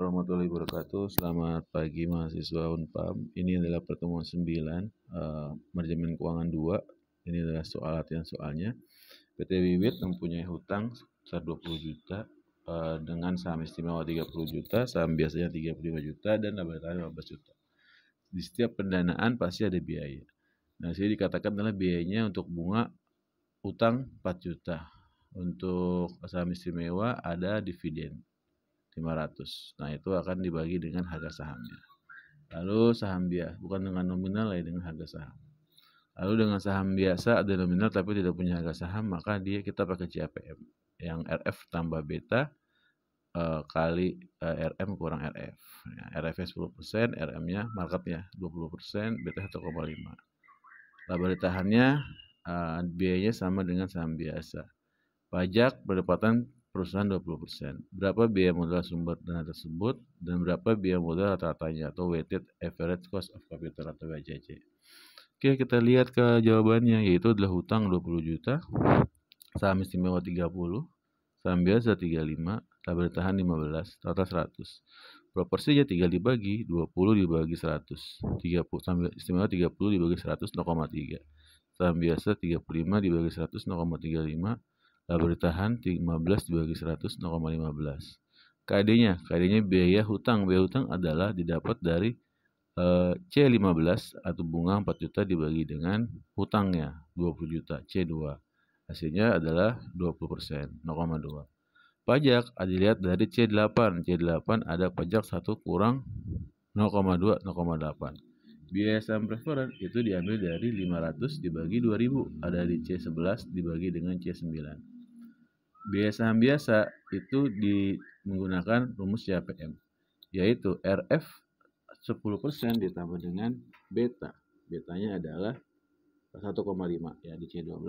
warahmatullahi wabarakatuh. Selamat pagi mahasiswa Unpam. Ini adalah pertemuan 9 uh, eh, manajemen keuangan 2. Ini adalah soal latihan soalnya. PT Wiwit mempunyai hutang sebesar 20 juta uh, dengan saham istimewa 30 juta, saham biasanya 35 juta dan laba tahan 15 juta. Di setiap pendanaan pasti ada biaya. Nah, sini dikatakan adalah biayanya untuk bunga utang 4 juta. Untuk saham istimewa ada dividen 500. Nah, itu akan dibagi dengan harga sahamnya. Lalu saham biasa, bukan dengan nominal lain ya, dengan harga saham. Lalu dengan saham biasa ada nominal tapi tidak punya harga saham, maka dia kita pakai CAPM. Yang RF tambah beta e, kali e, eh, RM kurang RF. Ya, rf 10%, RM-nya marketnya 20%, beta 1,5. Laba ditahannya e, eh, biayanya sama dengan saham biasa. Pajak pendapatan perusahaan 20%. Berapa biaya modal sumber dana tersebut dan berapa biaya modal rata-ratanya atau weighted average cost of capital atau WACC. Oke, kita lihat ke jawabannya yaitu adalah hutang 20 juta, saham istimewa 30, saham biasa 35, laba ditahan 15, total 100. Proporsinya 3 dibagi 20 dibagi 100. 30 saham istimewa 30 dibagi 100 0,3. Saham biasa 35 dibagi 100 0,35 Laba ditahan 15 dibagi 100 0,15. KD-nya, KD-nya biaya hutang. Biaya hutang adalah didapat dari e, eh, C15 atau bunga 4 juta dibagi dengan hutangnya 20 juta C2. Hasilnya adalah 20%, 0,2. Pajak ada dilihat dari C8. C8 ada pajak 1 kurang 0,2, 0,8. Biaya saham preferen itu diambil dari 500 dibagi 2000, ada di C11 dibagi dengan C9 biaya saham biasa itu di, menggunakan rumus JPM yaitu RF 10% ditambah dengan beta. Betanya adalah 1,5 ya di C12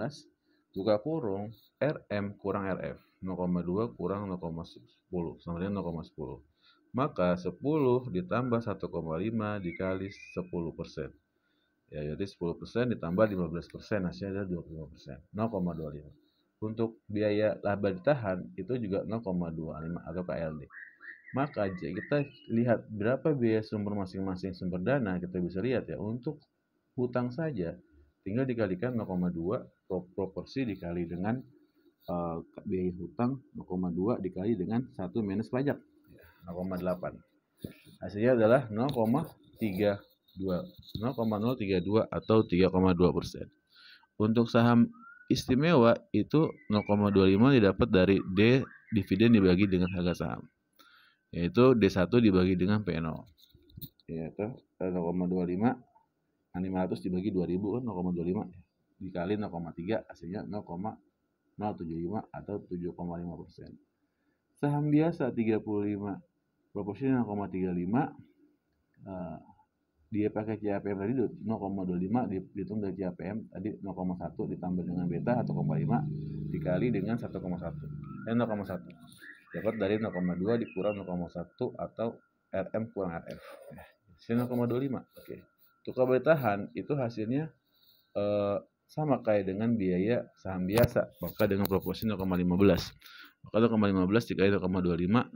buka kurung RM kurang RF 0,2 kurang 0,10 sama dengan 0,10 maka 10 ditambah 1,5 dikali 10 ya jadi 10 ditambah 15 hasilnya adalah 25 0,25 untuk biaya laba ditahan itu juga 0,25 atau KLD. Maka aja kita lihat berapa biaya sumber masing-masing sumber dana, kita bisa lihat ya untuk hutang saja tinggal dikalikan 0,2 proporsi dikali dengan uh, biaya hutang 0,2 dikali dengan 1 minus pajak 0,8. Ya, Hasilnya adalah 0,32 0,032 atau 3,2 persen. Untuk saham istimewa itu 0,25 didapat dari D dividen dibagi dengan harga saham yaitu D1 dibagi dengan P0 yaitu 0,25 500 dibagi 2000 0,25 kan dikali 0,3 hasilnya 0,075 atau 7,5 persen saham biasa 35 proporsinya 0,35 eh, dia pakai CAPM tadi 0,25 dihitung dari CAPM tadi 0,1 ditambah dengan beta 1,5 dikali dengan 1,1 eh 0,1 dapat dari 0,2 dikurang 0,1 atau RM kurang RF sini 0,25 oke untuk kebetahan itu hasilnya eh, sama kayak dengan biaya saham biasa maka dengan proporsi 0,15 maka 0,15 dikali 0,25 0,0375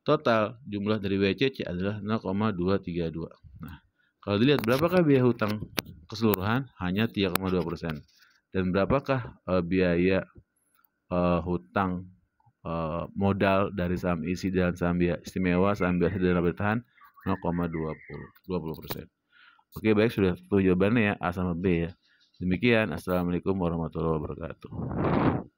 Total jumlah dari WCC adalah 0,232. Nah, kalau dilihat berapakah biaya hutang keseluruhan? Hanya 3,2 persen. Dan berapakah uh, biaya uh, hutang uh, modal dari saham isi dan saham istimewa, saham biasa dan bertahan? 0,20 persen. Oke baik sudah tujuh jawabannya ya A sama B ya. Demikian assalamualaikum warahmatullahi wabarakatuh.